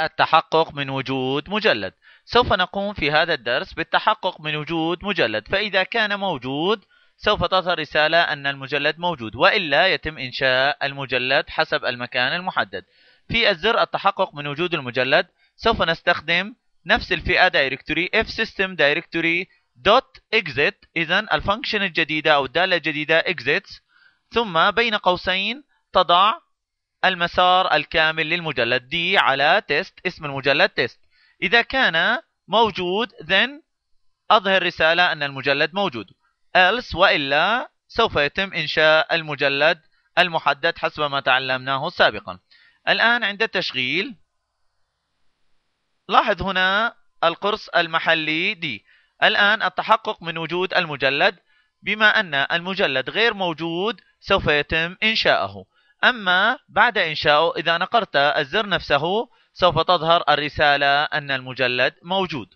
التحقق من وجود مجلد سوف نقوم في هذا الدرس بالتحقق من وجود مجلد فإذا كان موجود سوف تظهر رسالة أن المجلد موجود وإلا يتم إنشاء المجلد حسب المكان المحدد في الزر التحقق من وجود المجلد سوف نستخدم نفس الفئة دايركتوري system directory dot exit إذا الفانكشن الجديدة أو الدالة الجديدة exits ثم بين قوسين تضع المسار الكامل للمجلد D على تيست اسم المجلد تيست إذا كان موجود then أظهر رسالة أن المجلد موجود else وإلا سوف يتم إنشاء المجلد المحدد حسب ما تعلمناه سابقا الآن عند التشغيل لاحظ هنا القرص المحلي دي الآن التحقق من وجود المجلد بما أن المجلد غير موجود سوف يتم إنشاءه أما بعد إنشائه إذا نقرت الزر نفسه سوف تظهر الرسالة أن المجلد موجود